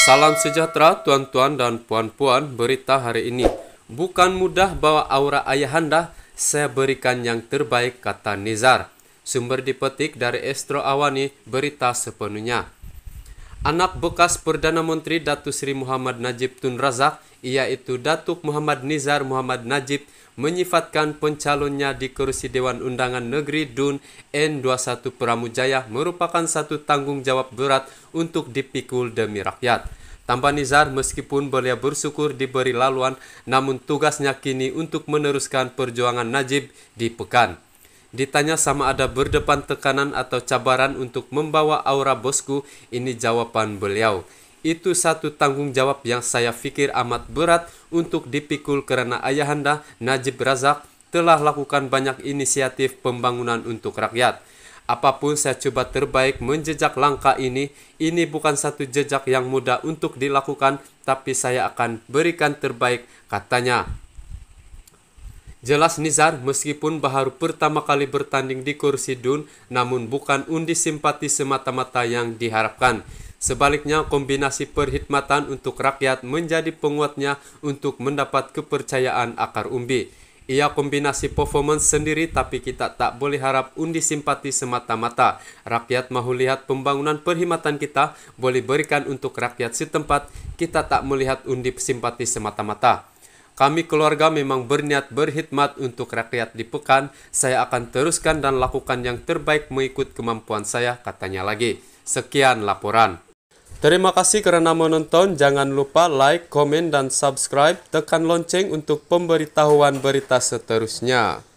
Salam sejahtera tuan-tuan dan puan-puan berita hari ini. Bukan mudah bawa aura ayahanda, saya berikan yang terbaik kata Nizar. Sumber dipetik dari Estro Awani, berita sepenuhnya. Anak bekas Perdana Menteri Datuk Seri Muhammad Najib Tun Razak, yaitu Datuk Muhammad Nizar Muhammad Najib, menyifatkan pencalonnya di kursi Dewan Undangan Negeri Dun N21 Pramujaya merupakan satu tanggung jawab berat untuk dipikul demi rakyat. Tambah Nizar, meskipun beliau bersyukur diberi laluan, namun tugasnya kini untuk meneruskan perjuangan Najib di Pekan. Ditanya sama ada berdepan tekanan atau cabaran untuk membawa aura bosku, ini jawaban beliau. Itu satu tanggung jawab yang saya pikir amat berat untuk dipikul karena ayahanda Najib Razak telah lakukan banyak inisiatif pembangunan untuk rakyat. Apapun saya coba terbaik menjejak langkah ini, ini bukan satu jejak yang mudah untuk dilakukan, tapi saya akan berikan terbaik, katanya. Jelas Nizar meskipun baru pertama kali bertanding di kursi Dun namun bukan undi simpati semata-mata yang diharapkan. Sebaliknya kombinasi perkhidmatan untuk rakyat menjadi penguatnya untuk mendapat kepercayaan akar umbi. Ia kombinasi performance sendiri tapi kita tak boleh harap undi simpati semata-mata. Rakyat mahu lihat pembangunan perkhidmatan kita boleh berikan untuk rakyat setempat, kita tak melihat undi simpati semata-mata. Kami keluarga memang berniat berkhidmat untuk rakyat di Pekan. Saya akan teruskan dan lakukan yang terbaik mengikut kemampuan saya, katanya lagi. Sekian laporan. Terima kasih karena menonton. Jangan lupa like, komen, dan subscribe. Tekan lonceng untuk pemberitahuan berita seterusnya.